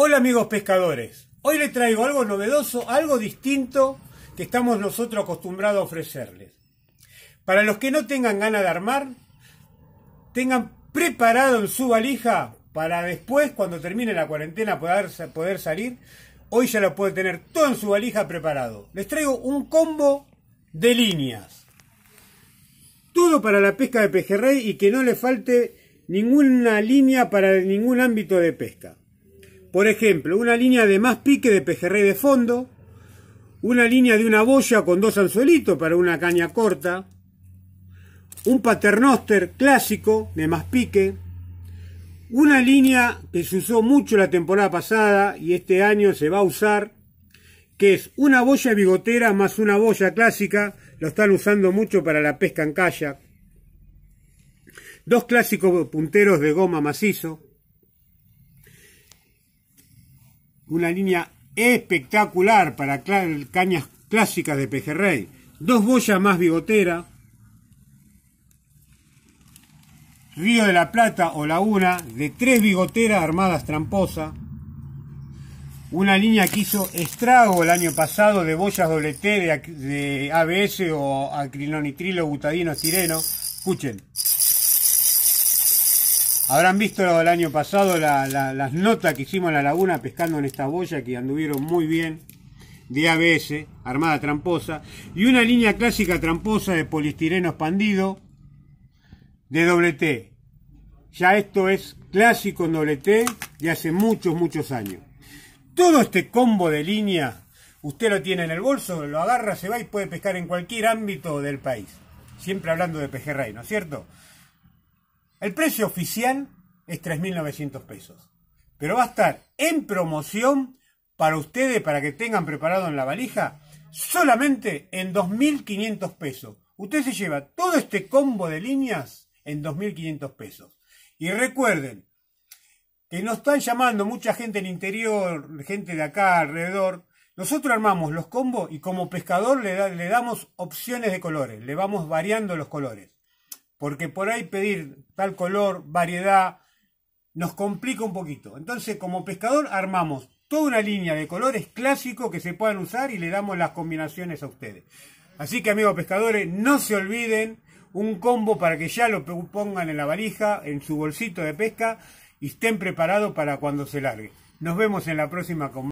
Hola amigos pescadores, hoy les traigo algo novedoso, algo distinto que estamos nosotros acostumbrados a ofrecerles. Para los que no tengan ganas de armar, tengan preparado en su valija para después, cuando termine la cuarentena, poder, poder salir. Hoy ya lo puede tener todo en su valija preparado. Les traigo un combo de líneas. Todo para la pesca de pejerrey y que no le falte ninguna línea para ningún ámbito de pesca. Por ejemplo, una línea de más pique de pejerrey de fondo, una línea de una boya con dos anzuelitos para una caña corta, un paternoster clásico de más pique, una línea que se usó mucho la temporada pasada y este año se va a usar, que es una boya bigotera más una boya clásica, lo están usando mucho para la pesca en kayak, dos clásicos punteros de goma macizo, una línea espectacular para cañas clásicas de pejerrey. Dos boyas más bigotera. Río de la Plata o Laguna de tres bigoteras armadas tramposa. Una línea que hizo estrago el año pasado de boyas doble de, ABS o acrilonitrilo butadino sireno. Escuchen. Habrán visto el año pasado las notas que hicimos en la laguna pescando en esta boya que anduvieron muy bien de ABS, armada tramposa, y una línea clásica tramposa de polistireno expandido de doble T. Ya esto es clásico en doble T de hace muchos, muchos años. Todo este combo de línea, usted lo tiene en el bolso, lo agarra, se va y puede pescar en cualquier ámbito del país. Siempre hablando de pejerrey, ¿no es cierto? El precio oficial es 3.900 pesos, pero va a estar en promoción para ustedes, para que tengan preparado en la valija, solamente en 2.500 pesos. Usted se lleva todo este combo de líneas en 2.500 pesos. Y recuerden que nos están llamando mucha gente el interior, gente de acá alrededor. Nosotros armamos los combos y como pescador le, le damos opciones de colores, le vamos variando los colores porque por ahí pedir tal color, variedad, nos complica un poquito. Entonces, como pescador, armamos toda una línea de colores clásicos que se puedan usar y le damos las combinaciones a ustedes. Así que, amigos pescadores, no se olviden un combo para que ya lo pongan en la valija, en su bolsito de pesca y estén preparados para cuando se largue. Nos vemos en la próxima